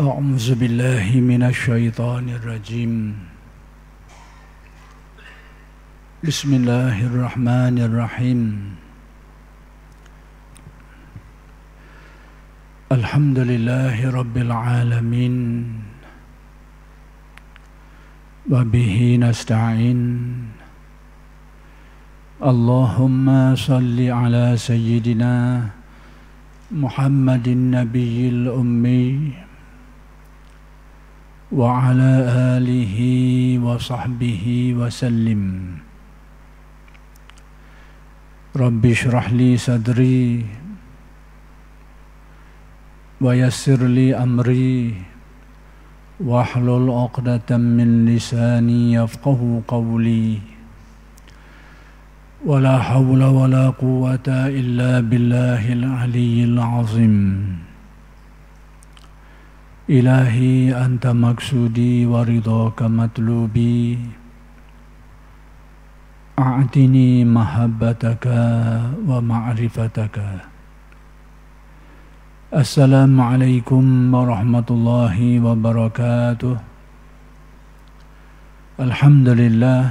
أعوذ بالله من الشيطان الرجيم بسم الله الرحمن الرحيم الحمد لله رب العالمين وبه نستعين اللهم صل على سيدنا محمد النبي الأمي وعلى آله وصحبه وسلم رب اشرح لي صدري ويسر لي أمري واحلل عقدة من لساني يفقه قولي ولا حول ولا قوة إلا بالله العلي العظيم إلهي أنت مقصودي ورضاك مطلوبي أعطني محبتك ومعرفتك السلام عليكم ورحمة الله وبركاته الحمد لله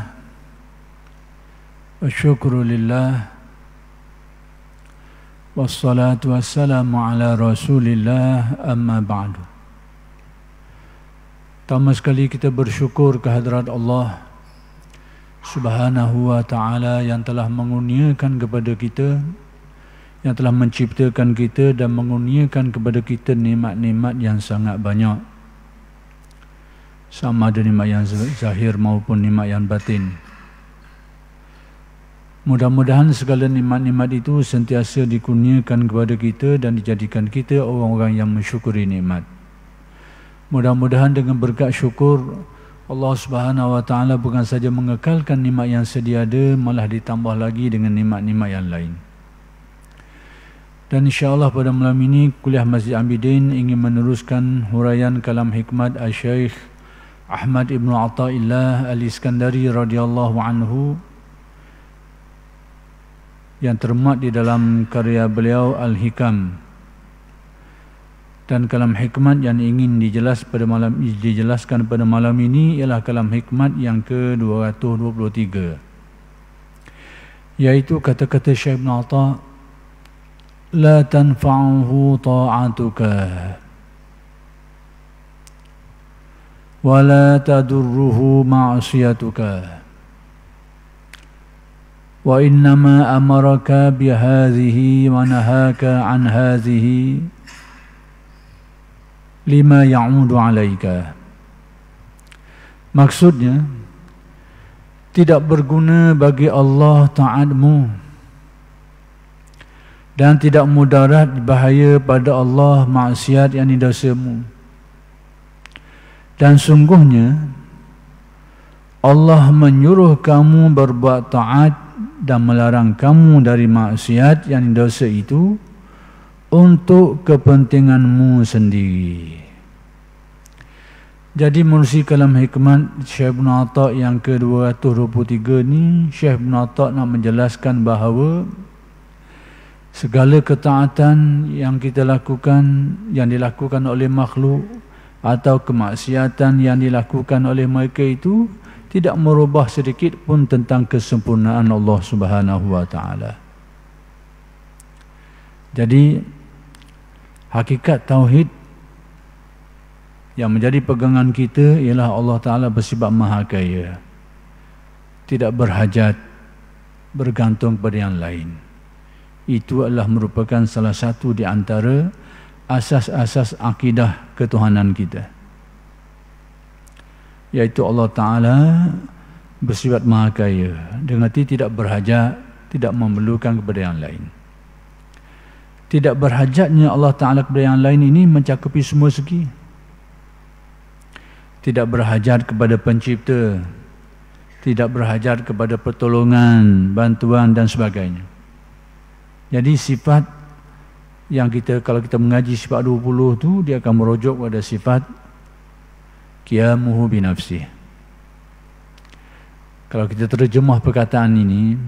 والشكر لله والصلاة والسلام على رسول الله أما بعد Pertama sekali kita bersyukur kehadrat Allah Subhanahu wa ta'ala yang telah menguniakan kepada kita Yang telah menciptakan kita dan menguniakan kepada kita nikmat-nikmat yang sangat banyak Sama ada nikmat yang zahir maupun nikmat yang batin Mudah-mudahan segala nikmat-nikmat itu sentiasa dikurniakan kepada kita dan dijadikan kita orang-orang yang mensyukuri nikmat. Mudah-mudahan dengan berkat syukur Allah Subhanahu wa taala bukan saja mengekalkan nikmat yang sedia ada malah ditambah lagi dengan nikmat-nikmat yang lain. Dan insya-Allah pada malam ini kuliah Masjid Ambidin ingin meneruskan huraian kalam hikmat Al-Syekh Ahmad Ibn Atta'illah Al-Iskandari radhiyallahu anhu yang termat di dalam karya beliau Al-Hikam dan kalam hikmat yang ingin dijelas pada malam dijelaskan pada malam ini ialah kalam hikmat yang ke-223 yaitu kata-kata Syekh Ibn Atha la tanfa'uhu ta'atuka wa la tadurruhu ma'siyatuka wa innama amaraka bihadhihi wa nahaka an hadhihi lima yang mudah alaika maksudnya tidak berguna bagi Allah taatmu dan tidak mudarat bahaya pada Allah maksiat yang dosamu dan sungguhnya Allah menyuruh kamu berbuat taat dan melarang kamu dari maksiat yang dosa itu untuk kepentinganmu sendiri. Jadi mursi kalam hikmat Syekh bin Atta yang ke-223 ni Syekh bin Atta nak menjelaskan bahawa segala ketaatan yang kita lakukan yang dilakukan oleh makhluk atau kemaksiatan yang dilakukan oleh mereka itu tidak merubah sedikit pun tentang kesempurnaan Allah Subhanahu wa taala. Jadi hakikat tauhid yang menjadi pegangan kita ialah Allah Ta'ala bersifat maha kaya tidak berhajat bergantung pada yang lain itu adalah merupakan salah satu di antara asas-asas akidah ketuhanan kita iaitu Allah Ta'ala bersifat maha kaya dengan itu tidak berhajat tidak memerlukan kepada yang lain tidak berhajatnya Allah Ta'ala kepada yang lain ini mencakupi semua segi tidak berhajat kepada pencipta tidak berhajat kepada pertolongan, bantuan dan sebagainya jadi sifat yang kita kalau kita mengaji sifat 20 tu dia akan merujuk pada sifat qiyamuhu binafsih kalau kita terjemah perkataan ini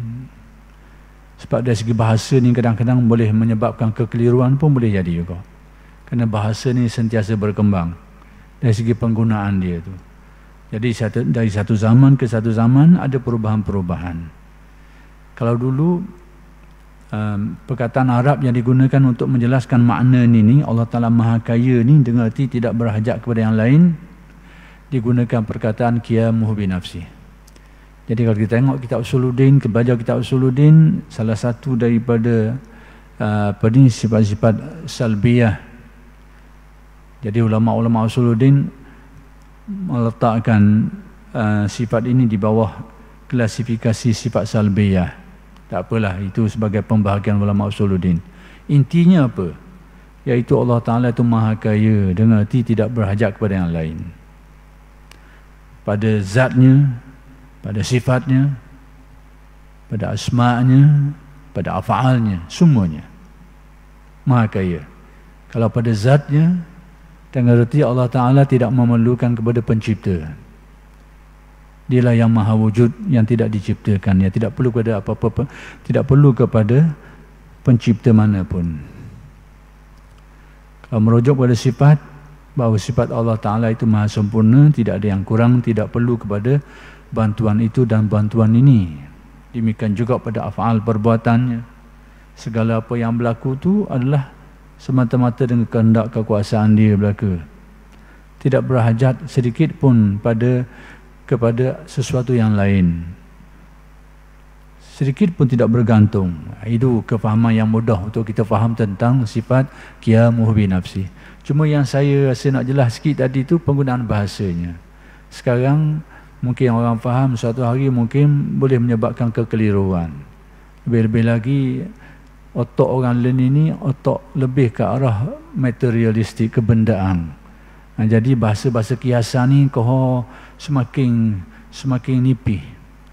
sebab dari segi bahasa ni kadang-kadang boleh menyebabkan kekeliruan pun boleh jadi juga. Kerana bahasa ni sentiasa berkembang dari segi penggunaan dia tu. Jadi satu, dari satu zaman ke satu zaman ada perubahan-perubahan. Kalau dulu um, perkataan Arab yang digunakan untuk menjelaskan makna ni ni Allah Taala Maha Kaya ni dengan arti tidak berhajat kepada yang lain digunakan perkataan qiyamuhu bi nafsihi jadi kalau kita tengok kitab Usuluddin, kebaca kitab Usuluddin, salah satu daripada uh, sifat-sifat salbiah. Jadi ulama-ulama Usuluddin meletakkan uh, sifat ini di bawah klasifikasi sifat salbiah. Tak apalah, itu sebagai pembahagian ulama Usuluddin. Intinya apa? Iaitu Allah Ta'ala itu maha kaya dengan hati tidak berhajat kepada yang lain. Pada zatnya, pada sifatnya, pada asma'nya, pada afa'alnya, semuanya. Maka ya, kalau pada zatnya, dengan reti Allah Ta'ala tidak memerlukan kepada pencipta. Dialah yang maha wujud yang tidak diciptakan. Ya, tidak perlu kepada apa-apa, tidak perlu kepada pencipta manapun. Kalau merujuk pada sifat, bahawa sifat Allah Ta'ala itu maha sempurna, tidak ada yang kurang, tidak perlu kepada bantuan itu dan bantuan ini demikian juga pada afal perbuatannya segala apa yang berlaku itu adalah semata-mata dengan kehendak kekuasaan dia berlaku tidak berhajat sedikit pun pada kepada sesuatu yang lain sedikit pun tidak bergantung itu kefahaman yang mudah untuk kita faham tentang sifat qiyamuh bi nafsi cuma yang saya rasa nak jelas sikit tadi tu penggunaan bahasanya sekarang mungkin orang faham satu hari mungkin boleh menyebabkan kekeliruan lebih-lebih lagi otak orang lain ini otak lebih ke arah materialistik kebendaan nah, ha, jadi bahasa-bahasa kiasan ini koho semakin semakin nipih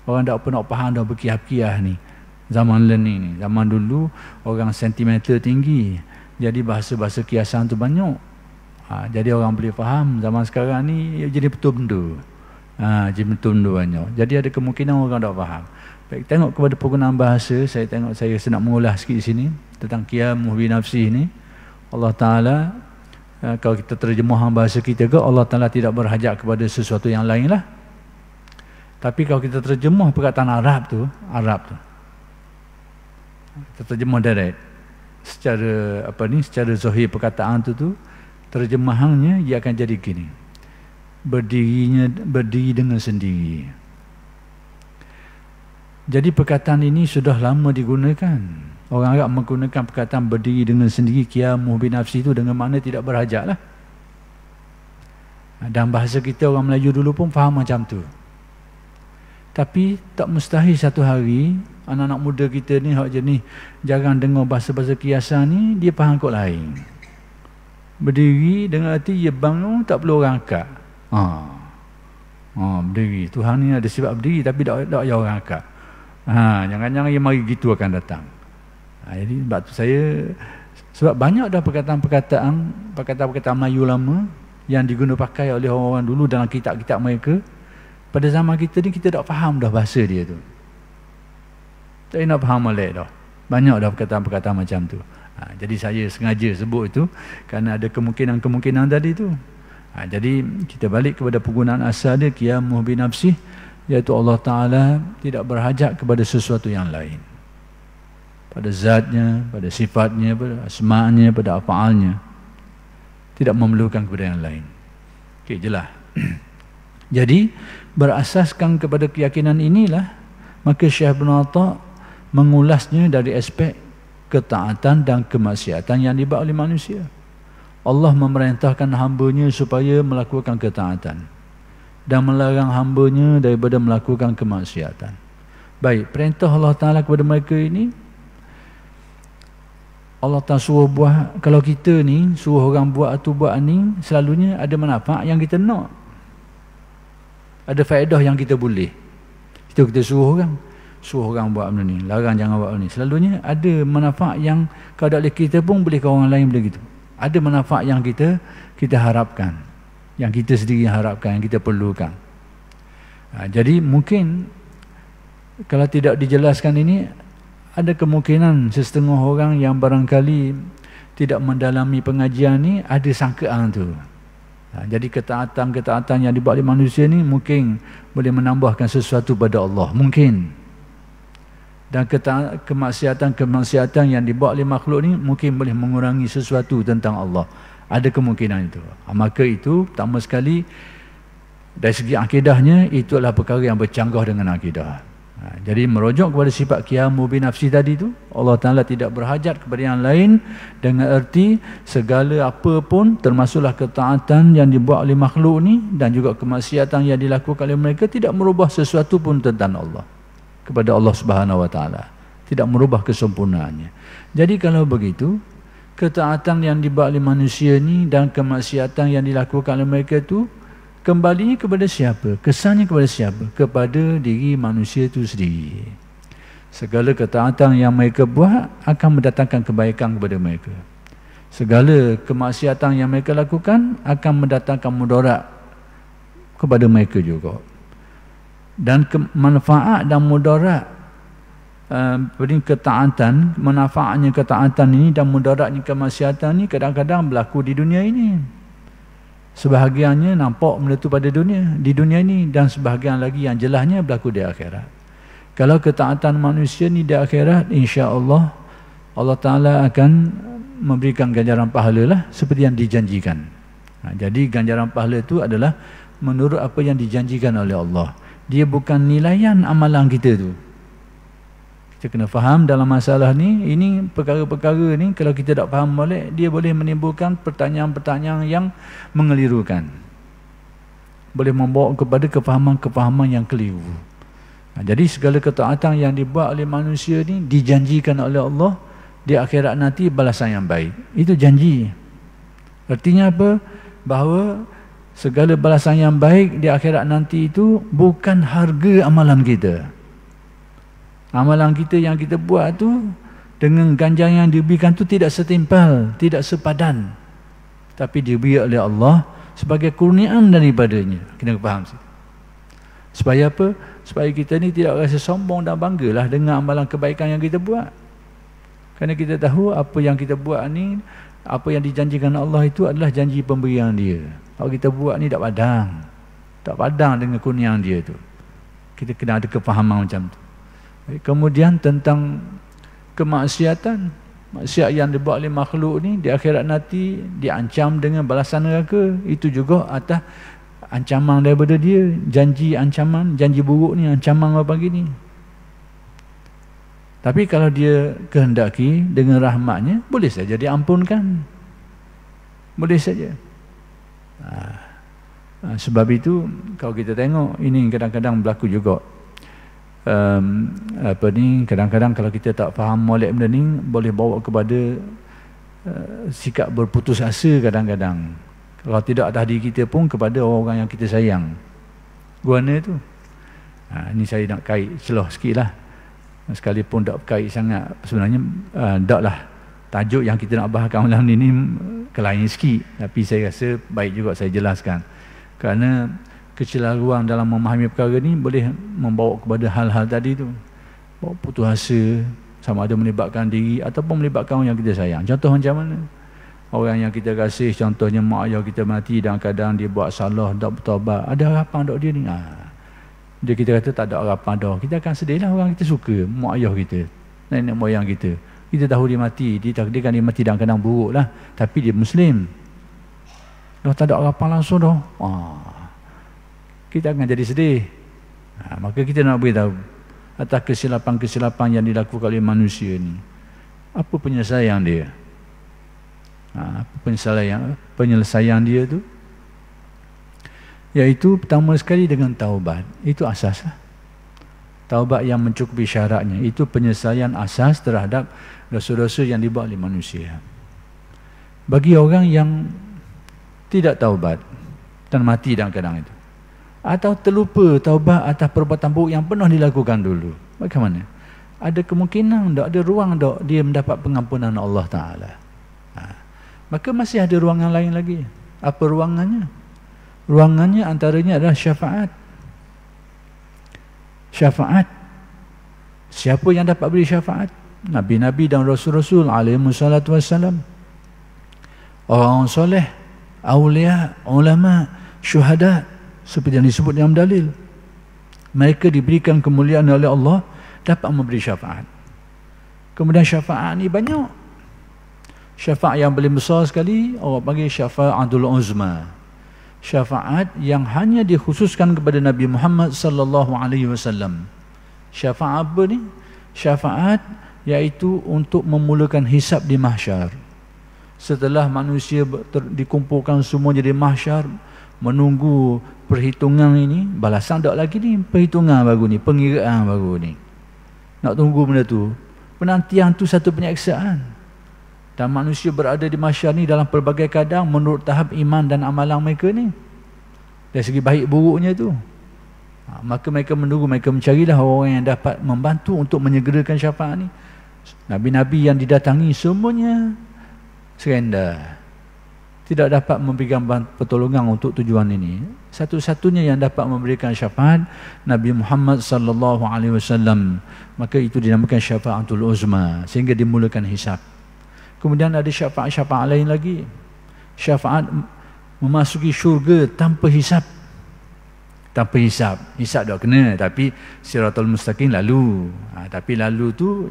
orang tak pernah faham dah berkiah-kiah ni zaman leni ni zaman dulu orang sentimental tinggi jadi bahasa-bahasa kiasan tu banyak ha, jadi orang boleh faham zaman sekarang ni jadi betul-betul ha, jim tun duanya. Jadi ada kemungkinan orang tak faham. Baik, tengok kepada penggunaan bahasa, saya tengok saya senang mengulah sikit sini tentang qiyamuh bi nafsi ni. Allah Ta'ala ha, kalau kita terjemah bahasa kita ke Allah Ta'ala tidak berhajat kepada sesuatu yang lain lah tapi kalau kita terjemah perkataan Arab tu Arab tu kita terjemah direct secara apa ni secara zahir perkataan tu tu terjemahannya ia akan jadi gini berdirinya berdiri dengan sendiri. Jadi perkataan ini sudah lama digunakan. Orang Arab menggunakan perkataan berdiri dengan sendiri qiyamuh bi nafsi itu dengan mana tidak berhajatlah. Dan bahasa kita orang Melayu dulu pun faham macam tu. Tapi tak mustahil satu hari anak-anak muda kita ni hak jenis jarang dengar bahasa-bahasa kiasan ni dia faham kot lain. Berdiri dengan arti ia ya bangun tak perlu orang angkat. Ha. Ha, berdiri. Tuhan ni ada sebab berdiri tapi tak tak ada orang angkat. Ha, jangan-jangan dia mari gitu akan datang. Ha, jadi sebab tu saya sebab banyak dah perkataan-perkataan perkataan-perkataan Melayu lama yang diguna pakai oleh orang-orang dulu dalam kitab-kitab mereka pada zaman kita ni kita tak faham dah bahasa dia tu. Tak nak faham oleh dah. Banyak dah perkataan-perkataan macam tu. Ha, jadi saya sengaja sebut itu kerana ada kemungkinan-kemungkinan tadi itu. Ha, jadi kita balik kepada penggunaan asal dia qiyamuh bi nafsih iaitu Allah Taala tidak berhajat kepada sesuatu yang lain. Pada zatnya, pada sifatnya, pada asma'nya, pada afaalnya. Tidak memerlukan kepada yang lain. Okey, jelah. jadi berasaskan kepada keyakinan inilah maka Syekh Ibn Atha mengulasnya dari aspek ketaatan dan kemaksiatan yang dibuat oleh manusia. Allah memerintahkan hambanya supaya melakukan ketaatan dan melarang hambanya daripada melakukan kemaksiatan. Baik, perintah Allah Ta'ala kepada mereka ini, Allah Ta'ala suruh buat, kalau kita ni suruh orang buat atau buat ni, selalunya ada manfaat yang kita nak. Ada faedah yang kita boleh. Itu kita suruh orang. Suruh orang buat benda ni, larang jangan buat benda ni. Selalunya ada manfaat yang kalau tak boleh kita pun boleh ke orang lain boleh Gitu ada manfaat yang kita kita harapkan yang kita sendiri harapkan yang kita perlukan ha, jadi mungkin kalau tidak dijelaskan ini ada kemungkinan setengah orang yang barangkali tidak mendalami pengajian ini ada sangkaan tu ha, jadi ketaatan-ketaatan yang dibuat oleh manusia ni mungkin boleh menambahkan sesuatu pada Allah mungkin dan kemaksiatan-kemaksiatan yang dibuat oleh makhluk ni mungkin boleh mengurangi sesuatu tentang Allah. Ada kemungkinan itu. Ah, maka itu pertama sekali dari segi akidahnya itu adalah perkara yang bercanggah dengan akidah. Ah, jadi merujuk kepada sifat qiyamu bin nafsi tadi itu Allah Ta'ala tidak berhajat kepada yang lain dengan erti segala apa pun termasuklah ketaatan yang dibuat oleh makhluk ni dan juga kemaksiatan yang dilakukan oleh mereka tidak merubah sesuatu pun tentang Allah kepada Allah Subhanahu wa taala tidak merubah kesempurnaannya jadi kalau begitu ketaatan yang dibuat oleh manusia ini dan kemaksiatan yang dilakukan oleh mereka itu kembalinya kepada siapa kesannya kepada siapa kepada diri manusia itu sendiri segala ketaatan yang mereka buat akan mendatangkan kebaikan kepada mereka segala kemaksiatan yang mereka lakukan akan mendatangkan mudarat kepada mereka juga dan manfaat dan mudarat uh, ketaatan manfaatnya ketaatan ini dan mudaratnya kemaksiatan ini kadang-kadang berlaku di dunia ini sebahagiannya nampak benda itu pada dunia di dunia ini dan sebahagian lagi yang jelasnya berlaku di akhirat kalau ketaatan manusia ni di akhirat insya-Allah Allah Taala akan memberikan ganjaran pahala lah seperti yang dijanjikan. Nah, ha, jadi ganjaran pahala itu adalah menurut apa yang dijanjikan oleh Allah dia bukan nilaian amalan kita tu kita kena faham dalam masalah ni ini perkara-perkara ni kalau kita tak faham balik dia boleh menimbulkan pertanyaan-pertanyaan yang mengelirukan boleh membawa kepada kefahaman-kefahaman yang keliru ha, jadi segala ketaatan yang dibuat oleh manusia ni dijanjikan oleh Allah di akhirat nanti balasan yang baik itu janji artinya apa bahawa segala balasan yang baik di akhirat nanti itu bukan harga amalan kita. Amalan kita yang kita buat tu dengan ganjaran yang diberikan tu tidak setimpal, tidak sepadan. Tapi diberi oleh Allah sebagai kurniaan daripadanya. Kena faham. Supaya apa? Supaya kita ni tidak rasa sombong dan banggalah dengan amalan kebaikan yang kita buat. Kerana kita tahu apa yang kita buat ni, apa yang dijanjikan Allah itu adalah janji pemberian dia. Kalau kita buat ni tak padang. Tak padang dengan kuniang dia tu. Kita kena ada kefahaman macam tu. Eh, kemudian tentang kemaksiatan. Maksiat yang dibuat oleh makhluk ni di akhirat nanti diancam dengan balasan neraka. Itu juga atas ancaman daripada dia. Janji ancaman, janji buruk ni ancaman apa pagi ni. Tapi kalau dia kehendaki dengan rahmatnya, boleh saja diampunkan. Boleh saja. Ah. Ah, sebab itu kalau kita tengok ini kadang-kadang berlaku juga. Um, apa ni kadang-kadang kalau kita tak faham molek benda ni boleh bawa kepada uh, sikap berputus asa kadang-kadang. Kalau tidak ada tadi kita pun kepada orang-orang yang kita sayang. Guana tu. Ha, ah, ini saya nak kait celah sikit lah. Sekalipun tak kait sangat sebenarnya uh, taklah. lah tajuk yang kita nak bahaskan malam ini ni kelain sikit tapi saya rasa baik juga saya jelaskan kerana kecelaruan dalam memahami perkara ni boleh membawa kepada hal-hal tadi tu bawa putus asa sama ada melibatkan diri ataupun melibatkan orang yang kita sayang contoh macam mana orang yang kita kasih contohnya mak ayah kita mati dan kadang dia buat salah tak bertobat ada harapan dok dia ni ha. dia kita kata tak ada harapan dah kita akan sedihlah orang kita suka mak ayah kita nenek moyang kita kita tahu dia mati dia, dia kan dia mati dalam kadang buruk lah tapi dia muslim dah tak ada apa langsung dah ah. kita akan jadi sedih ha, maka kita nak beritahu atas kesilapan-kesilapan yang dilakukan oleh manusia ni apa penyelesaian dia ha, apa penyelesaian penyelesaian dia tu iaitu pertama sekali dengan taubat itu asas lah taubat yang mencukupi syaratnya itu penyelesaian asas terhadap dosa-dosa yang dibuat oleh manusia. Bagi orang yang tidak taubat dan mati dalam keadaan itu. Atau terlupa taubat atas perbuatan buruk yang pernah dilakukan dulu. Bagaimana? Ada kemungkinan tak, ada ruang tak dia mendapat pengampunan Allah Ta'ala. Ha. Maka masih ada ruangan lain lagi. Apa ruangannya? Ruangannya antaranya adalah syafaat. Syafaat. Siapa yang dapat beri syafaat? Nabi-Nabi dan Rasul-Rasul alaihi salatu wassalam orang soleh awliya, ulama, syuhada seperti yang disebut dalam dalil mereka diberikan kemuliaan oleh Allah dapat memberi syafaat kemudian syafaat ini banyak syafaat yang paling besar sekali orang panggil syafaatul uzma syafaat yang hanya dikhususkan kepada Nabi Muhammad sallallahu alaihi wasallam syafaat apa ni syafaat iaitu untuk memulakan hisap di mahsyar setelah manusia dikumpulkan semua jadi mahsyar menunggu perhitungan ini balasan tak lagi ni perhitungan baru ni pengiraan baru ni nak tunggu benda tu penantian tu satu penyeksaan dan manusia berada di mahsyar ni dalam pelbagai kadang menurut tahap iman dan amalan mereka ni dari segi baik buruknya tu ha, maka mereka menunggu mereka mencarilah orang yang dapat membantu untuk menyegerakan syafaat ni Nabi-nabi yang didatangi semuanya serendah. Tidak dapat memberikan pertolongan untuk tujuan ini. Satu-satunya yang dapat memberikan syafaat Nabi Muhammad sallallahu alaihi wasallam. Maka itu dinamakan syafaatul uzma sehingga dimulakan hisab. Kemudian ada syafaat-syafaat lain lagi. Syafaat memasuki syurga tanpa hisab tanpa hisap hisap dah kena tapi siratul mustaqim lalu ha, tapi lalu tu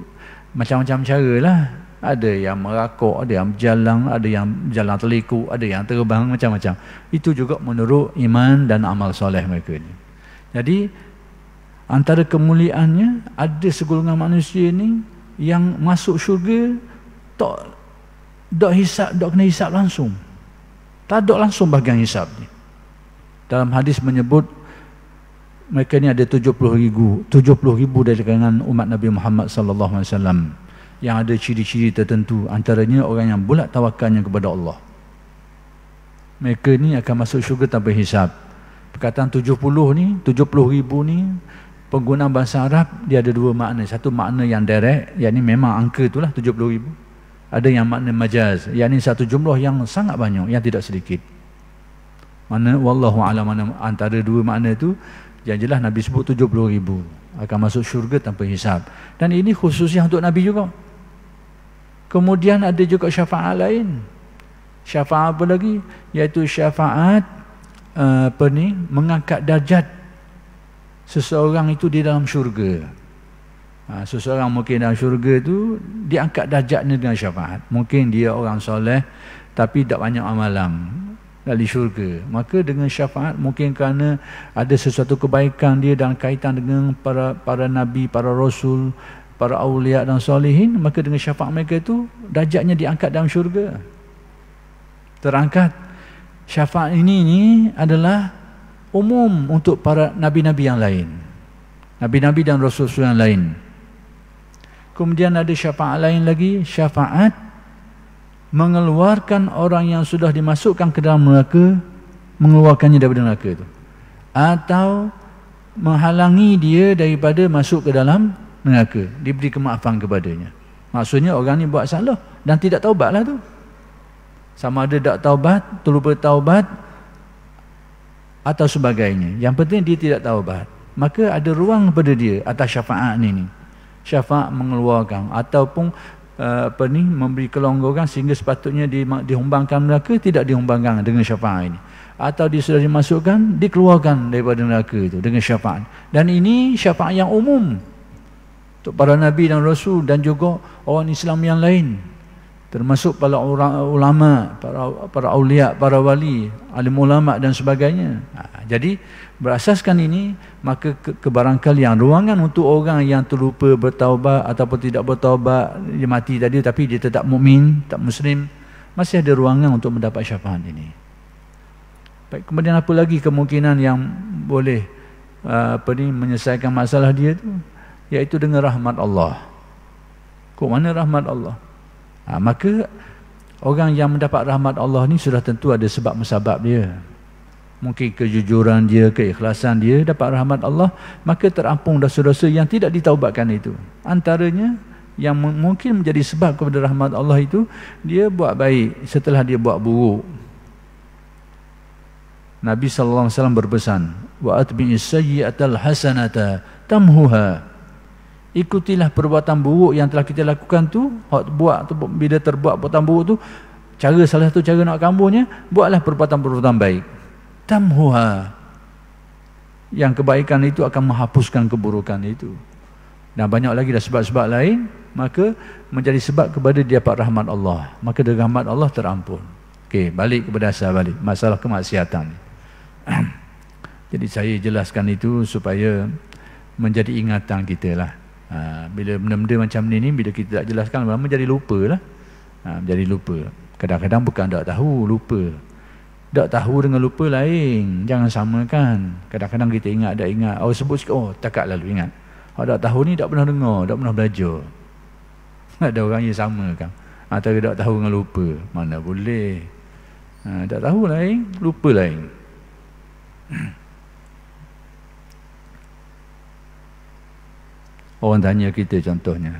macam-macam cara lah. Ada yang merakuk, ada yang berjalan, ada yang jalan teliku, ada yang terbang, macam-macam. Itu juga menurut iman dan amal soleh mereka ni. Jadi, antara kemuliaannya, ada segolongan manusia ni yang masuk syurga, tak tak hisap, tak kena hisap langsung. Tak ada langsung bahagian hisap ni. Dalam hadis menyebut, mereka ni ada 70 ribu 70 ribu dari kalangan umat Nabi Muhammad SAW yang ada ciri-ciri tertentu antaranya orang yang bulat tawakannya kepada Allah mereka ni akan masuk syurga tanpa hisab perkataan 70 ni 70 ribu ni pengguna bahasa Arab dia ada dua makna satu makna yang direct yakni memang angka itulah 70 ribu ada yang makna majaz yakni satu jumlah yang sangat banyak yang tidak sedikit mana wallahu alam antara dua makna itu yang jelas Nabi sebut 70 ribu akan masuk syurga tanpa hisap. Dan ini khususnya untuk Nabi juga. Kemudian ada juga syafaat lain. Syafaat apa lagi? Iaitu syafaat eh, apa ni, mengangkat darjat seseorang itu di dalam syurga. Ha, seseorang mungkin dalam syurga tu diangkat darjatnya dengan syafaat. Mungkin dia orang soleh tapi tak banyak amalan di syurga maka dengan syafaat mungkin kerana ada sesuatu kebaikan dia dalam kaitan dengan para para nabi para rasul para awliya dan solehin maka dengan syafaat mereka itu dajatnya diangkat dalam syurga terangkat syafaat ini ini adalah umum untuk para nabi-nabi yang lain nabi-nabi dan rasul-rasul yang lain kemudian ada syafaat lain lagi syafaat mengeluarkan orang yang sudah dimasukkan ke dalam neraka mengeluarkannya daripada neraka itu atau menghalangi dia daripada masuk ke dalam neraka diberi kemaafan kepadanya maksudnya orang ni buat salah dan tidak taubatlah tu sama ada tak taubat terlupa taubat atau sebagainya yang penting dia tidak taubat maka ada ruang pada dia atas syafaat ni ni syafaat mengeluarkan ataupun uh, apa ni memberi kelonggaran sehingga sepatutnya di, dihumbangkan mereka tidak dihumbangkan dengan syafaat ini atau dia sudah dimasukkan dikeluarkan daripada neraka itu dengan syafaat dan ini syafaat yang umum untuk para nabi dan rasul dan juga orang Islam yang lain termasuk para orang, ulama, para para auliya, para wali, alim ulama dan sebagainya. Ha, jadi berasaskan ini maka ke, kebarangkali yang ruangan untuk orang yang terlupa bertaubat ataupun tidak bertaubat dia mati tadi tapi dia tetap mukmin, tak muslim masih ada ruangan untuk mendapat syafaat ini. Baik, kemudian apa lagi kemungkinan yang boleh uh, apa ni menyelesaikan masalah dia tu? Iaitu dengan rahmat Allah. Kok mana rahmat Allah? ha, maka orang yang mendapat rahmat Allah ni sudah tentu ada sebab-sebab dia mungkin kejujuran dia keikhlasan dia dapat rahmat Allah maka terampung dosa-dosa yang tidak ditaubatkan itu antaranya yang mungkin menjadi sebab kepada rahmat Allah itu dia buat baik setelah dia buat buruk Nabi sallallahu alaihi wasallam berpesan wa atbi'is sayyi'atal hasanata tamhuha ikutilah perbuatan buruk yang telah kita lakukan tu buat tu bila terbuat perbuatan buruk tu cara salah satu cara nak kambuhnya buatlah perbuatan-perbuatan baik tamhuha yang kebaikan itu akan menghapuskan keburukan itu dan banyak lagi dah sebab-sebab lain maka menjadi sebab kepada dia dapat rahmat Allah maka dengan rahmat Allah terampun okey balik kepada asal balik masalah kemaksiatan jadi saya jelaskan itu supaya menjadi ingatan kita lah Ha, bila benda-benda macam ni ni bila kita tak jelaskan lama jadi lupa lah. Ha, jadi lupa. Kadang-kadang bukan tak tahu, lupa. Tak tahu dengan lupa lain. Jangan samakan. Kadang-kadang kita ingat, tak ingat. Oh sebut sikit, oh takat lalu ingat. Oh tak tahu ni tak pernah dengar, tak pernah belajar. Ada orang yang sama kan. Atau tak tahu dengan lupa. Mana boleh. Ha, tahu lain, lupa lain. Orang tanya kita contohnya.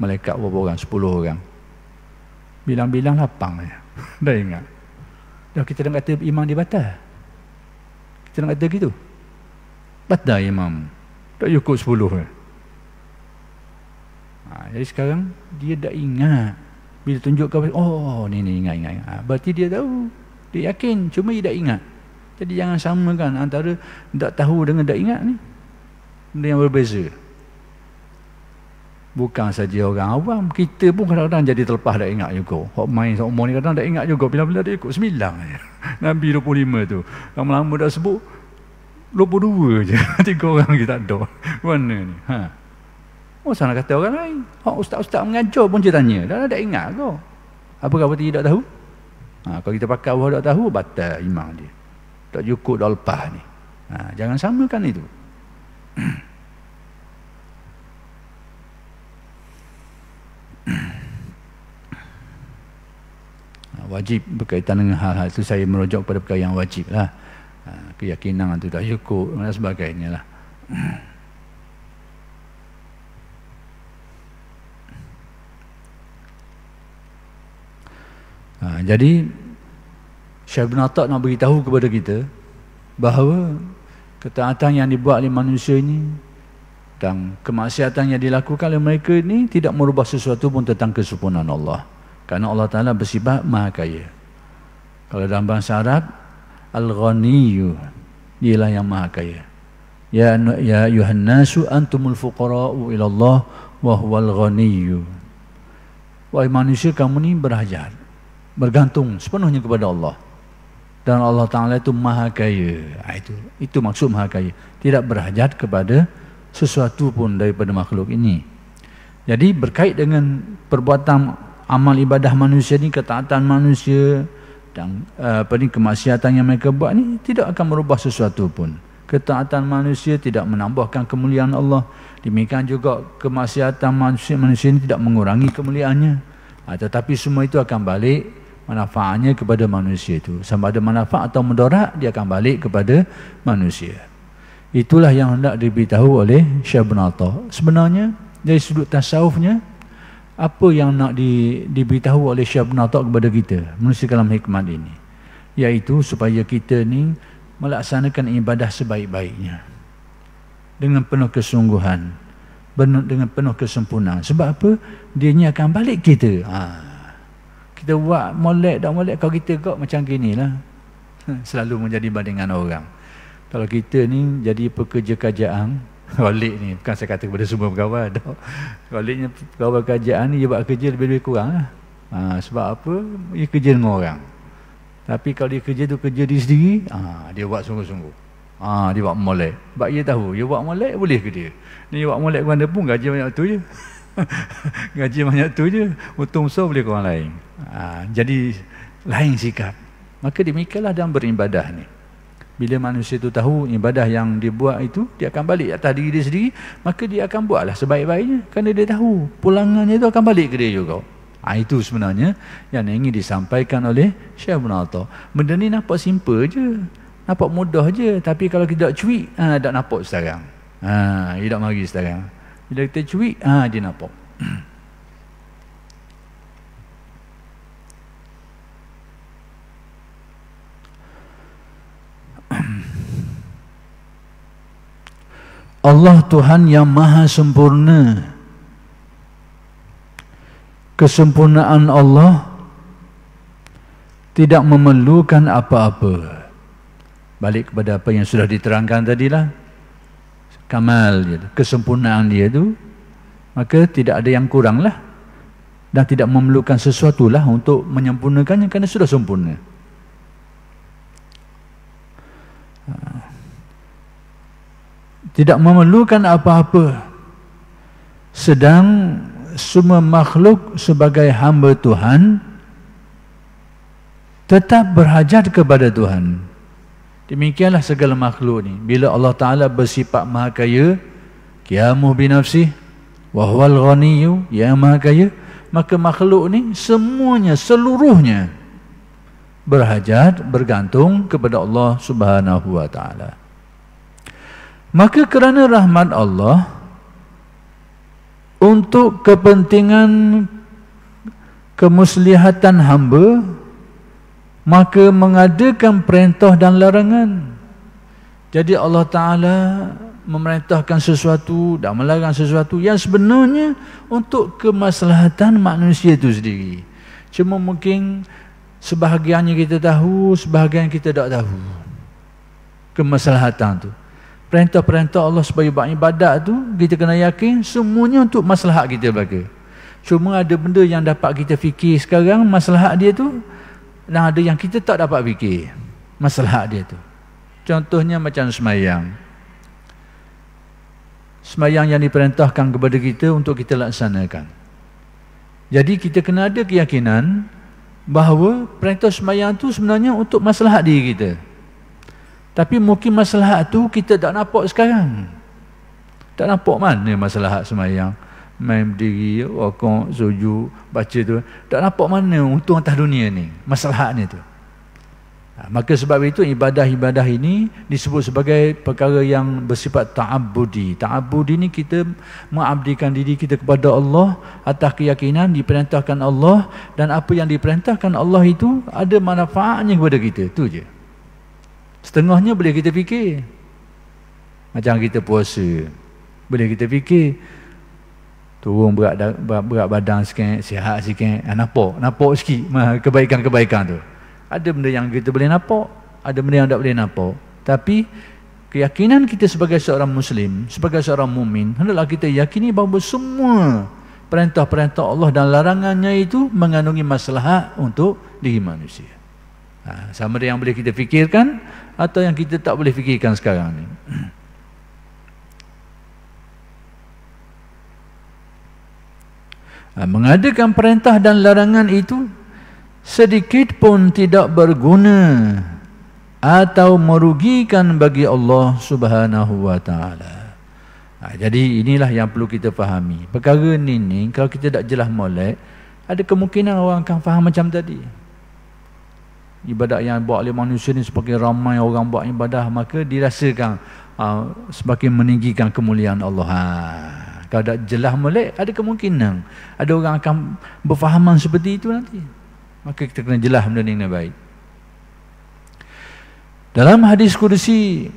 Malaikat berapa orang? Sepuluh orang. Bilang-bilang lapang. Ya. Dah ingat. Dah kita nak kata imam dia batal. Kita nak kata gitu. Batal imam. Tak cukup sepuluh. Ya. Ha, jadi sekarang dia dah ingat. Bila tunjukkan, oh ni ni ingat, ingat. ingat. Ha, berarti dia tahu. Dia yakin. Cuma dia dah ingat. Jadi jangan samakan antara tak tahu dengan tak ingat ni. Benda yang berbeza. Berbeza. Bukan saja orang awam Kita pun kadang-kadang jadi terlepas Tak ingat juga Hak main seumur ni kadang tak ingat juga Bila-bila dia ikut sembilan je Nabi 25 tu Lama-lama dah sebut 22 je Tiga orang lagi tak ada Mana ni ha. Oh sana kata orang lain Hak ustaz-ustaz mengajar pun dia tanya Dah tak ingat ke Apa kau berarti tak tahu ha, Kalau kita pakai bahawa tak tahu Batal imam dia Tak cukup dah lepas ni ha, Jangan samakan itu Hmm Ah, wajib berkaitan dengan hal-hal itu saya merujuk pada perkara yang wajib lah ah, keyakinan itu dah cukup dan sebagainya lah ha, jadi Syekh bin Atak nak beritahu kepada kita bahawa ketaatan yang dibuat oleh manusia ini dan kemaksiatan yang dilakukan oleh mereka ini tidak merubah sesuatu pun tentang kesempurnaan Allah Karena Allah Ta'ala bersifat maha kaya kalau dalam bahasa Arab Al-Ghaniyu ialah yang maha kaya Ya ya yuhannasu antumul fuqara'u ilallah wa huwal ghaniyu Wahai manusia kamu ini berhajar, bergantung sepenuhnya kepada Allah dan Allah Ta'ala itu maha kaya ha, itu, itu maksud maha kaya tidak berhajat kepada Allah sesuatu pun daripada makhluk ini. Jadi berkait dengan perbuatan amal ibadah manusia ini, ketaatan manusia dan eh, apa ini, kemaksiatan yang mereka buat ini tidak akan merubah sesuatu pun. Ketaatan manusia tidak menambahkan kemuliaan Allah. Demikian juga kemaksiatan manusia, manusia ini tidak mengurangi kemuliaannya. Ha, tetapi semua itu akan balik manfaatnya kepada manusia itu. Sama ada manfaat atau mudarat, dia akan balik kepada manusia. Itulah yang hendak diberitahu oleh Syekh bin Atta. Sebenarnya dari sudut tasawufnya apa yang nak di, diberitahu oleh Syekh bin Atta kepada kita melalui kalam hikmat ini iaitu supaya kita ni melaksanakan ibadah sebaik-baiknya dengan penuh kesungguhan dengan penuh kesempurnaan sebab apa dia ni akan balik kita ha. kita buat molek tak molek kalau kita kau macam ginilah selalu menjadi bandingan orang kalau kita ni jadi pekerja kerajaan Kolik ni, bukan saya kata kepada semua pegawai tau. Koliknya pegawai kajian ni dia buat kerja lebih-lebih kurang lah. Ha, sebab apa? Dia kerja dengan orang. Tapi kalau dia kerja tu kerja di sendiri, ha, dia buat sungguh-sungguh. Ha, dia buat molek. Sebab dia tahu, dia buat molek boleh ke dia? Ni buat molek ke mana pun gaji banyak tu je. gaji banyak tu je, untung besar boleh ke orang lain. Ha, jadi lain sikap. Maka demikianlah dalam beribadah ni bila manusia itu tahu ibadah yang dia buat itu dia akan balik atas diri dia sendiri maka dia akan buatlah sebaik-baiknya kerana dia tahu pulangannya itu akan balik ke dia juga ha, itu sebenarnya yang ingin disampaikan oleh Syekh Ibn Atta benda ni nampak simple je nampak mudah je tapi kalau kita tak cuik ha, tak nampak sekarang ha, dia tak mari sekarang bila kita cuik ha, dia nampak Allah Tuhan yang maha sempurna kesempurnaan Allah tidak memerlukan apa-apa balik kepada apa yang sudah diterangkan tadilah kamal dia kesempurnaan dia tu maka tidak ada yang kurang lah dan tidak memerlukan sesuatu lah untuk menyempurnakannya kerana sudah sempurna ha tidak memerlukan apa-apa sedang semua makhluk sebagai hamba Tuhan tetap berhajat kepada Tuhan demikianlah segala makhluk ini bila Allah Ta'ala bersifat maha kaya kiamuh binafsih wahwal ghaniyu ya maha kaya maka makhluk ini semuanya seluruhnya berhajat bergantung kepada Allah Subhanahu wa taala Maka kerana rahmat Allah untuk kepentingan kemuslihatan hamba maka mengadakan perintah dan larangan. Jadi Allah Taala memerintahkan sesuatu dan melarang sesuatu yang sebenarnya untuk kemaslahatan manusia itu sendiri. Cuma mungkin sebahagiannya kita tahu, sebahagian kita tak tahu kemaslahatan tu perintah-perintah Allah sebagai buat ibadat tu kita kena yakin semuanya untuk maslahat kita bagi cuma ada benda yang dapat kita fikir sekarang maslahat dia tu dan ada yang kita tak dapat fikir maslahat dia tu contohnya macam semayang semayang yang diperintahkan kepada kita untuk kita laksanakan jadi kita kena ada keyakinan bahawa perintah semayang tu sebenarnya untuk maslahat diri kita tapi mungkin masalah tu kita tak nampak sekarang. Tak nampak mana masalah semayang. Main berdiri, wakuk, suju, baca tu. Tak nampak mana untung atas dunia ni. Masalah ni tu. Ha, maka sebab itu ibadah-ibadah ini disebut sebagai perkara yang bersifat ta'abudi. Ta'abudi ni kita mengabdikan diri kita kepada Allah atas keyakinan diperintahkan Allah dan apa yang diperintahkan Allah itu ada manfaatnya kepada kita. Itu je. Setengahnya boleh kita fikir. Macam kita puasa. Boleh kita fikir. Turun berat, berat, berat badan sikit, sihat sikit. Ha, ah, nampak, nampak sikit kebaikan-kebaikan tu. Ada benda yang kita boleh nampak. Ada benda yang tak boleh nampak. Tapi keyakinan kita sebagai seorang Muslim, sebagai seorang mumin, hendaklah kita yakini bahawa semua perintah-perintah Allah dan larangannya itu mengandungi masalah untuk diri manusia. Ha, sama ada yang boleh kita fikirkan atau yang kita tak boleh fikirkan sekarang ni. Ha, mengadakan perintah dan larangan itu sedikit pun tidak berguna atau merugikan bagi Allah Subhanahu wa taala. Ha, jadi inilah yang perlu kita fahami. Perkara ni ni kalau kita tak jelas molek, ada kemungkinan orang akan faham macam tadi ibadat yang buat oleh manusia ni sebagai ramai orang buat ibadah maka dirasakan uh, semakin meninggikan kemuliaan Allah. Ha. Kalau tak jelas molek ada kemungkinan ada orang akan berfahaman seperti itu nanti. Maka kita kena jelas benda ni baik. Dalam hadis kudusi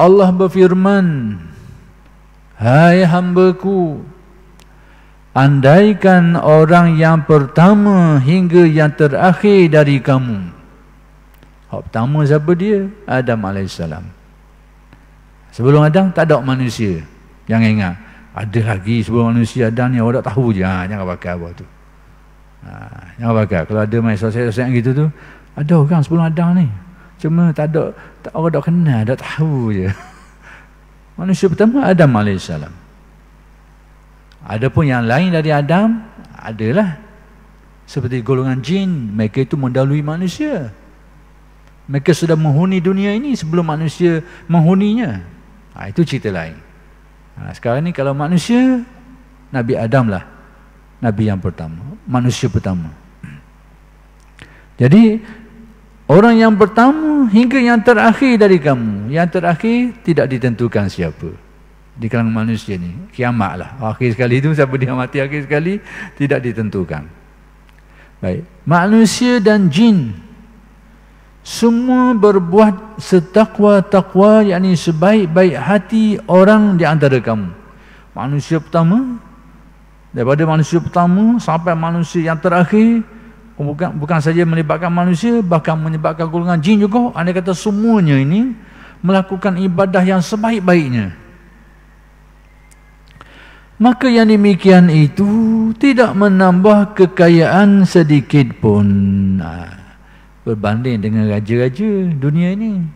Allah berfirman Hai hamba-Ku, Andaikan orang yang pertama hingga yang terakhir dari kamu Hak pertama siapa dia? Adam AS. Sebelum Adam tak ada manusia. Jangan ingat. Ada lagi sebelum manusia Adam ni orang tahu je. Ha, jangan pakai apa tu. Ha, jangan pakai. Kalau ada main sosial-sosial gitu tu. Ada orang sebelum Adam ni. Cuma tak ada tak, orang tak kenal. Tak tahu je. manusia pertama Adam AS. Ada pun yang lain dari Adam. Adalah. Seperti golongan jin. Mereka itu mendalui Manusia. Mereka sudah menghuni dunia ini sebelum manusia menghuninya. Ha, itu cerita lain. Ha, sekarang ni kalau manusia, Nabi Adam lah. Nabi yang pertama. Manusia pertama. Jadi, orang yang pertama hingga yang terakhir dari kamu. Yang terakhir tidak ditentukan siapa. Di kalangan manusia ni. Kiamat lah. Akhir sekali itu siapa dia mati akhir sekali, tidak ditentukan. Baik. Manusia dan jin semua berbuat setakwa takwa yakni sebaik-baik hati orang di antara kamu manusia pertama daripada manusia pertama sampai manusia yang terakhir bukan bukan saja melibatkan manusia bahkan menyebabkan golongan jin juga anda kata semuanya ini melakukan ibadah yang sebaik-baiknya maka yang demikian itu tidak menambah kekayaan sedikit pun nah berbanding dengan raja-raja dunia ini.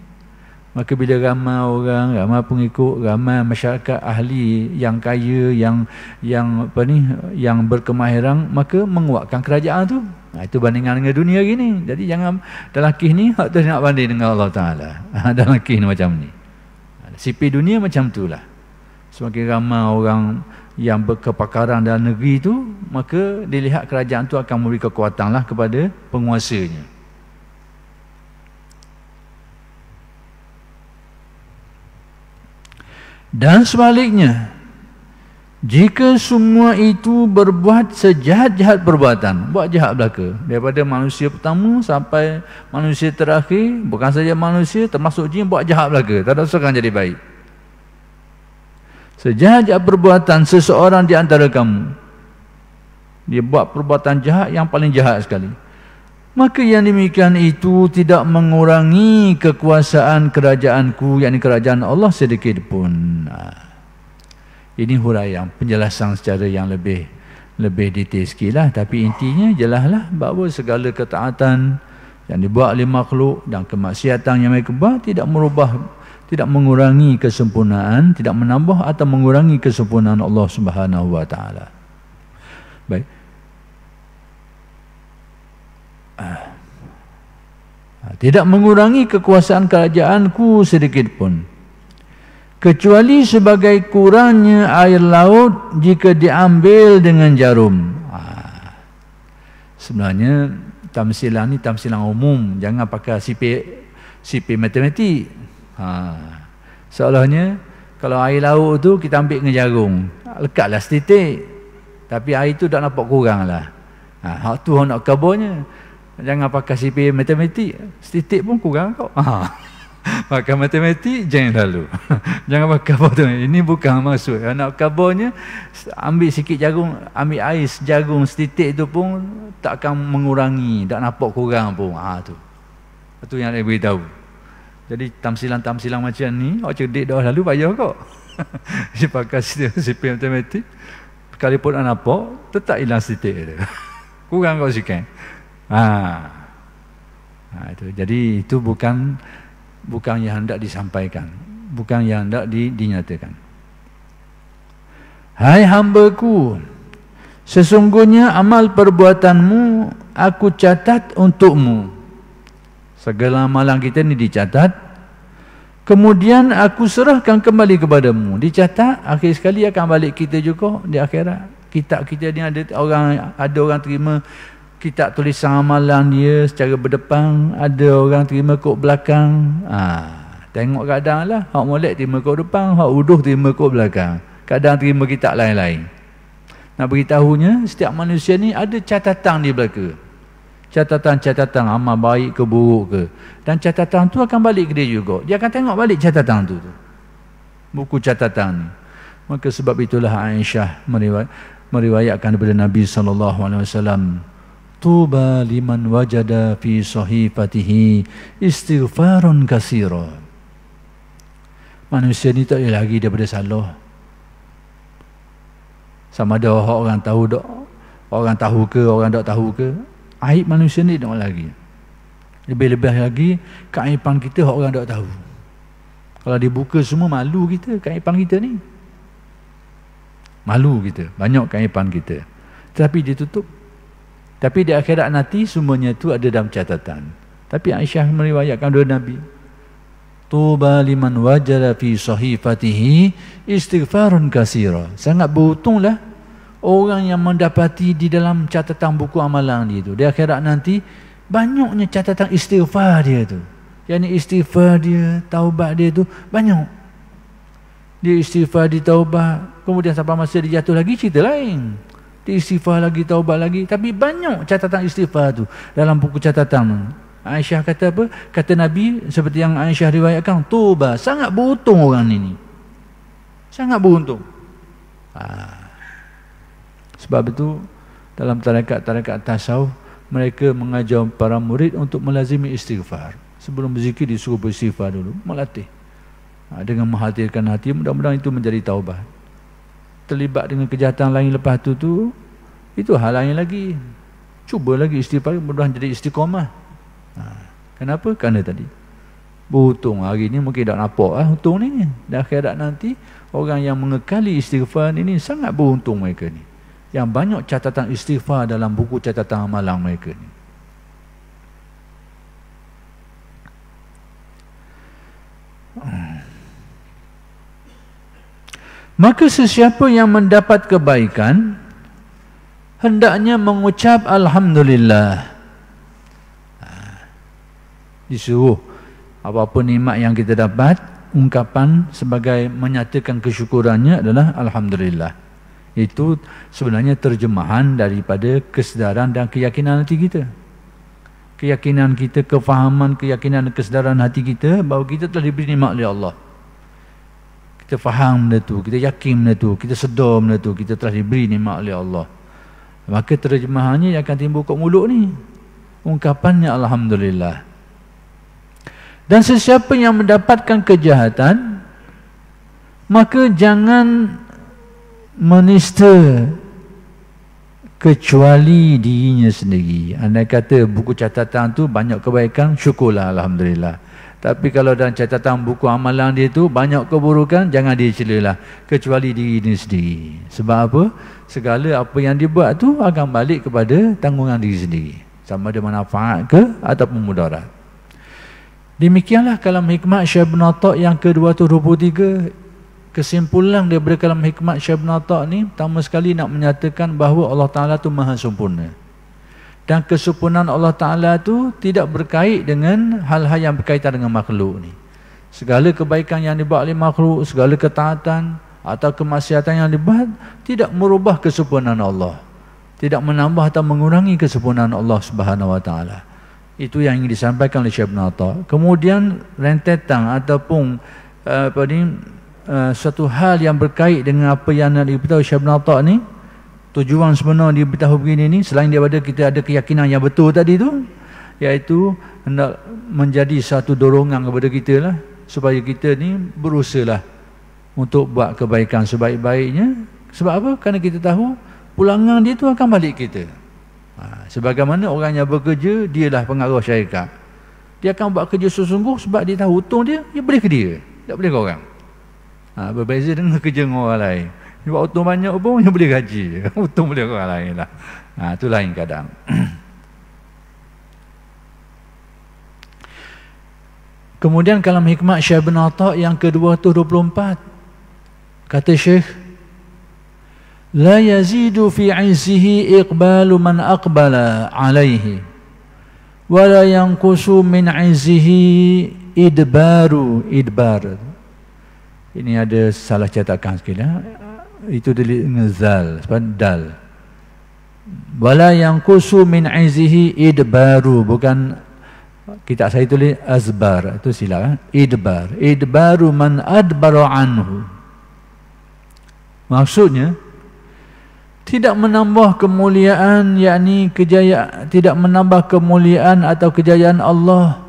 Maka bila ramai orang, ramai pengikut, ramai masyarakat ahli yang kaya, yang yang apa ni, yang berkemahiran, maka menguatkan kerajaan tu. Nah, itu bandingan dengan dunia gini. Jadi jangan dalam kih ni hak tu nak banding dengan Allah Taala. dalam kih ni macam ni. Sipi dunia macam itulah. Semakin ramai orang yang berkepakaran dalam negeri itu, maka dilihat kerajaan tu akan memberi kekuatanlah kepada penguasanya. Dan sebaliknya, jika semua itu berbuat sejahat-jahat perbuatan, buat jahat belaka, daripada manusia pertama sampai manusia terakhir, bukan saja manusia, termasuk jin, buat jahat belaka, tak ada seorang jadi baik. Sejahat-jahat perbuatan seseorang di antara kamu, dia buat perbuatan jahat yang paling jahat sekali. Maka yang demikian itu tidak mengurangi kekuasaan kerajaanku, yakni kerajaan Allah sedikit pun. Ha. Ini huraian penjelasan secara yang lebih lebih detail sekilah. Tapi intinya jelaslah bahawa segala ketaatan yang dibuat oleh makhluk dan kemaksiatan yang mereka buat tidak merubah tidak mengurangi kesempurnaan, tidak menambah atau mengurangi kesempurnaan Allah Subhanahu wa taala. Baik. Ah. tidak mengurangi kekuasaan kerajaanku sedikit pun kecuali sebagai kurangnya air laut jika diambil dengan jarum ah. sebenarnya tamsilan ini tamsilan umum jangan pakai sipi sipi matematik ha. Ah. seolahnya kalau air laut tu kita ambil dengan jarum lekatlah setitik tapi air tu tak nampak kurang lah. hak tu nak kabarnya jangan pakai CPA matematik setitik pun kurang kok ha. pakai matematik jangan lalu jangan pakai tu. ini bukan maksud anak kabarnya ambil sikit jagung ambil ais jagung setitik tu pun tak akan mengurangi tak nampak kurang pun ha tu itu yang saya beritahu jadi tamsilan-tamsilan macam ni awak cerdik dah lalu payah kok dia pakai CPA matematik sekalipun anak pok tetap hilang setitik dia kurang kau sikit Ah. Ah itu. Jadi itu bukan bukan yang hendak disampaikan, bukan yang hendak di, dinyatakan. Hai hamba-Ku, sesungguhnya amal perbuatanmu aku catat untukmu. Segala amalan kita ini dicatat. Kemudian aku serahkan kembali kepadamu. Dicatat, akhir sekali akan balik kita juga di akhirat. Kitab kita ni ada orang ada orang terima kita tulis amalan dia secara berdepan ada orang terima kot belakang ah ha, tengok kadang lah hak molek terima kot depan hak uduh terima kot belakang kadang terima kita lain-lain nak beritahunya setiap manusia ni ada catatan di belaka catatan-catatan amal baik ke buruk ke dan catatan tu akan balik ke dia juga dia akan tengok balik catatan tu, buku catatan ni maka sebab itulah Aisyah meriwayatkan daripada Nabi saw. Tuba liman wajada fi sahifatihi istighfaron kasira. Manusia ni tak ada lagi daripada salah. Sama ada orang tahu dok, orang tahu ke, orang dok tahu ke. Aib manusia ni tak lagi. Lebih-lebih lagi, kaipan kita orang dok tahu. Kalau dibuka semua malu kita, kaipan kita ni. Malu kita, banyak kaipan kita. tapi ditutup, tapi di akhirat nanti semuanya itu ada dalam catatan. Tapi Aisyah meriwayatkan dua Nabi. Tuba liman wajala fi sahifatihi istighfarun kasira. Sangat beruntunglah orang yang mendapati di dalam catatan buku amalan dia itu. Di akhirat nanti banyaknya catatan istighfar dia itu. Yang istighfar dia, taubat dia itu banyak. Dia istighfar, dia taubat. Kemudian sampai masa dia jatuh lagi, cerita lain istighfar lagi taubat lagi tapi banyak catatan istighfar tu dalam buku catatan Aisyah kata apa kata Nabi seperti yang Aisyah riwayatkan tuba sangat beruntung orang ini sangat beruntung ha. sebab itu dalam tarekat-tarekat tasawuf mereka mengajar para murid untuk melazimi istighfar sebelum berzikir disuruh beristighfar dulu melatih ha. dengan menghadirkan hati mudah-mudahan itu menjadi taubat terlibat dengan kejahatan lain lepas tu tu itu hal lain lagi cuba lagi istighfar mudah jadi istiqamah ha. kenapa kerana tadi Butung hari ni mungkin tak nampak lah untung ni. dah akhirat nanti, orang yang mengekali istighfar ini sangat beruntung mereka ni. Yang banyak catatan istighfar dalam buku catatan amalan mereka ni. Hmm. Maka sesiapa yang mendapat kebaikan hendaknya mengucap alhamdulillah. Ha. Disuruh apa pun nikmat yang kita dapat ungkapan sebagai menyatakan kesyukurannya adalah alhamdulillah. Itu sebenarnya terjemahan daripada kesedaran dan keyakinan hati kita. Keyakinan kita, kefahaman, keyakinan kesedaran hati kita bahawa kita telah diberi nikmat oleh Allah kita faham benda tu, kita yakin benda tu, kita sedar benda tu, kita telah diberi nikmat oleh Allah. Maka terjemahannya yang akan timbul kat mulut ni. Ungkapannya Alhamdulillah. Dan sesiapa yang mendapatkan kejahatan, maka jangan menista kecuali dirinya sendiri. Anda kata buku catatan tu banyak kebaikan, syukurlah Alhamdulillah. Tapi kalau dalam catatan buku amalan dia tu banyak keburukan, jangan dia Kecuali diri ini sendiri. Sebab apa? Segala apa yang dibuat tu akan balik kepada tanggungan diri sendiri. Sama ada manfaat ke ataupun mudarat. Demikianlah kalam hikmat Syekh bin Atok yang ke-223. Kesimpulan daripada kalam hikmat Syekh bin Atok ni, pertama sekali nak menyatakan bahawa Allah Ta'ala tu maha sempurna dan kesempurnaan Allah Ta'ala tu tidak berkait dengan hal-hal yang berkaitan dengan makhluk ni. Segala kebaikan yang dibuat oleh makhluk, segala ketaatan atau kemaksiatan yang dibuat tidak merubah kesempurnaan Allah. Tidak menambah atau mengurangi kesempurnaan Allah Subhanahu Wa Taala. Itu yang ingin disampaikan oleh Syekh Nata. Kemudian rentetan ataupun eh, apa ni? Eh, satu hal yang berkait dengan apa yang diberitahu Syekh Nata ni? tujuan sebenar dia beritahu begini ni selain daripada kita ada keyakinan yang betul tadi tu iaitu hendak menjadi satu dorongan kepada kita lah supaya kita ni berusahalah untuk buat kebaikan sebaik-baiknya sebab apa? kerana kita tahu pulangan dia tu akan balik kita ha, sebagaimana orang yang bekerja dialah pengaruh syarikat dia akan buat kerja sesungguh sebab dia tahu untung dia, dia boleh ke dia tak boleh ke orang ha, berbeza dengan kerja dengan orang lain dia buat utung banyak pun dia boleh gaji je. Utung boleh orang lain lah. Ha, itu lain kadang. Kemudian kalam hikmat Syekh bin Atta' yang ke-224. Kata Syekh, La yazidu fi izzihi iqbalu man aqbala alaihi wa la yanqusu min izzihi idbaru idbar ini ada salah cetakan sikit itu dalil nazal sebab dal wala yang kusu min izihi idbaru bukan kita saya tulis azbar itu sila kan? idbar idbaru man adbaru anhu maksudnya tidak menambah kemuliaan yakni kejayaan tidak menambah kemuliaan atau kejayaan Allah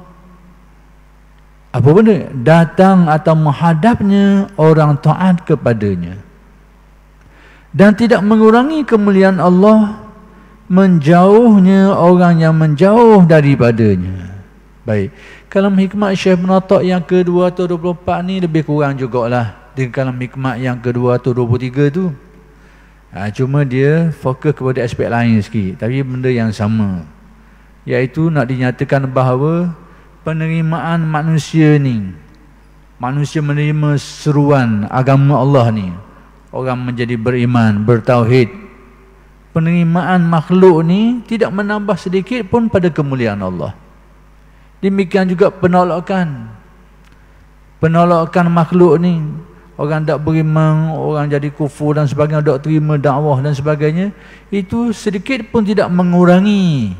apa benda datang atau menghadapnya orang taat kepadanya dan tidak mengurangi kemuliaan Allah menjauhnya orang yang menjauh daripadanya baik kalam hikmat Syekh Menotok yang ke-224 ni lebih kurang lah. dengan kalau hikmat yang ke-223 tu ha, cuma dia fokus kepada aspek lain sikit tapi benda yang sama iaitu nak dinyatakan bahawa penerimaan manusia ni manusia menerima seruan agama Allah ni orang menjadi beriman, bertauhid. Penerimaan makhluk ni tidak menambah sedikit pun pada kemuliaan Allah. Demikian juga penolakan. Penolakan makhluk ni orang tak beriman, orang jadi kufur dan sebagainya, tak terima dakwah dan sebagainya, itu sedikit pun tidak mengurangi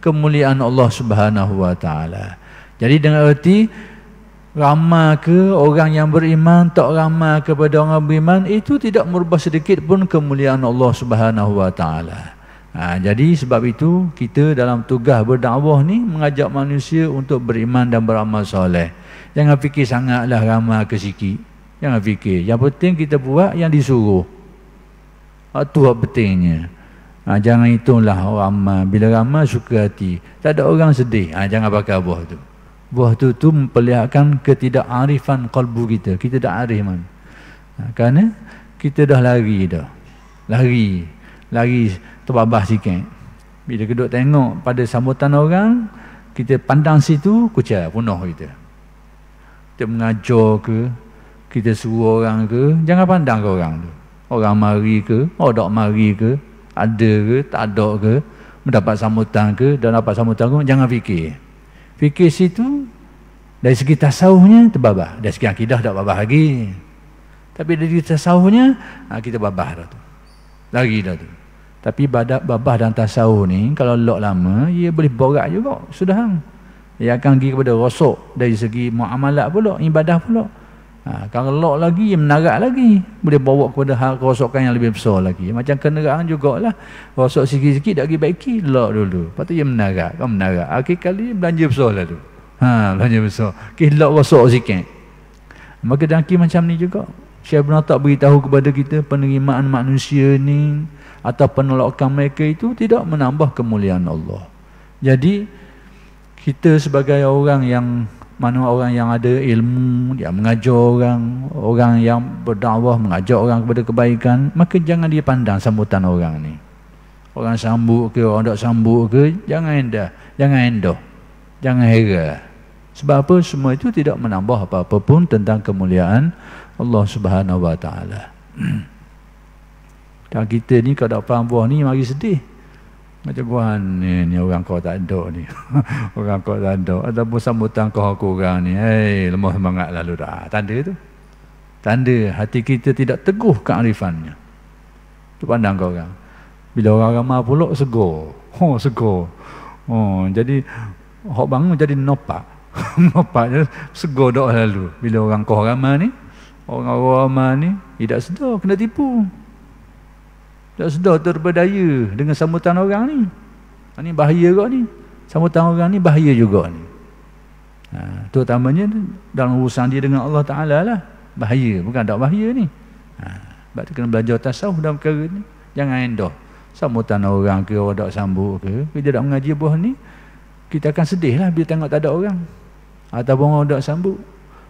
kemuliaan Allah Subhanahu Jadi dengan erti ramah ke orang yang beriman tak ramah kepada orang beriman itu tidak merubah sedikit pun kemuliaan Allah Subhanahu wa taala. Ha, jadi sebab itu kita dalam tugas berdakwah ni mengajak manusia untuk beriman dan beramal soleh. Jangan fikir sangatlah ramah ke sikit. Jangan fikir. Yang penting kita buat yang disuruh. Itu ha, yang pentingnya. Ha, jangan hitunglah ramah. Bila ramah suka hati. Tak ada orang sedih. Ha, jangan pakai buah tu buah tu tu memperlihatkan ketidakarifan kalbu kita kita tak arif man ha, kerana kita dah lari dah lari lari terbabah sikit bila kita duduk tengok pada sambutan orang kita pandang situ kucar punah kita kita mengajar ke kita suruh orang ke jangan pandang ke orang tu orang mari ke orang tak mari ke ada ke tak ada ke mendapat sambutan ke dan dapat sambutan ke jangan fikir fikir situ dari segi tasawufnya terbabah dari segi akidah tak babah lagi tapi dari segi tasawufnya ha, kita babah dah tu lagi dah tu tapi badak babah dan tasawuf ni kalau lok lama ia boleh borak juga sudah hang ia akan pergi kepada rosok dari segi muamalat pula ibadah pula Ha, kalau lock lagi, ya, menarak lagi. Boleh bawa kepada hal kerosokan yang lebih besar lagi. Ya, macam kenderaan lah Rosok sikit-sikit, tak pergi baiki. Lock dulu. Lepas tu, ia menarak. Kau menarak. Akhir kali, belanja besar lah tu. Ha, belanja besar. Okay, lock rosok sikit. Maka dengki macam ni juga. Syekh Ibn tak beritahu kepada kita penerimaan manusia ni atau penolakan mereka itu tidak menambah kemuliaan Allah. Jadi, kita sebagai orang yang mana orang yang ada ilmu yang mengajar orang orang yang berdakwah mengajar orang kepada kebaikan maka jangan dia pandang sambutan orang ni orang sambut ke orang tak sambut ke jangan endah jangan endah jangan hera sebab apa semua itu tidak menambah apa-apa pun tentang kemuliaan Allah Subhanahu Wa Taala. kita ni kalau dapat buah ni mari sedih. Macam buah ni, ni orang kau tak ada ni. orang kau tak ada. Ataupun sambutan kau aku orang ni. Hei, lemah semangat lalu dah. Tanda tu. Tanda hati kita tidak teguh kearifannya. Tu pandang kau orang. Bila orang ramah pula, segur. Oh, segur. Oh, jadi, orang bangun jadi nopak. nopak je, segur dok lalu. Bila orang kau ramah ni, orang-orang ramah ni, tidak sedar, kena tipu. Tak sedar terpedaya dengan sambutan orang ni. Ini ha, bahaya juga ni. Sambutan orang ni bahaya juga ni. Ha, terutamanya dalam urusan dia dengan Allah Ta'ala lah. Bahaya. Bukan tak bahaya ni. Ha, sebab tu kena belajar tasawuf dalam perkara ni. Jangan endah. Sambutan orang ke, orang tak sambut ke. Kita tak mengaji buah ni. Kita akan sedih lah bila tengok tak ada orang. Ataupun orang tak sambut.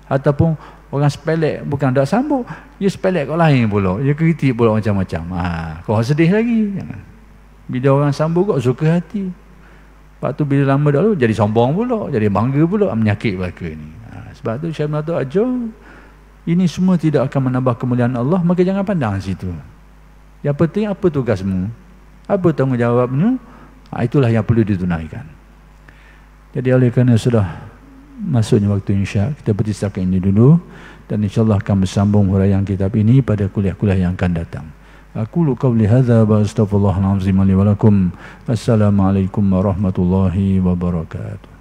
Ataupun orang sepelek bukan dah sambut dia sepelek kat lain pula dia kritik pula macam-macam ha, kau sedih lagi bila orang sambut kau suka hati lepas tu bila lama dah lalu jadi sombong pula jadi bangga pula menyakit mereka ni ha, sebab tu Syed Menatul Ajar ini semua tidak akan menambah kemuliaan Allah maka jangan pandang situ yang penting apa tugasmu apa tanggungjawabmu ha, itulah yang perlu ditunaikan jadi oleh kerana sudah masuknya waktu insya kita berhenti setakat ini dulu dan insyaallah akan bersambung huraian kitab ini pada kuliah-kuliah yang akan datang aku lu qawli hadza wa astaghfirullah alazim wa lakum assalamu alaikum warahmatullahi wabarakatuh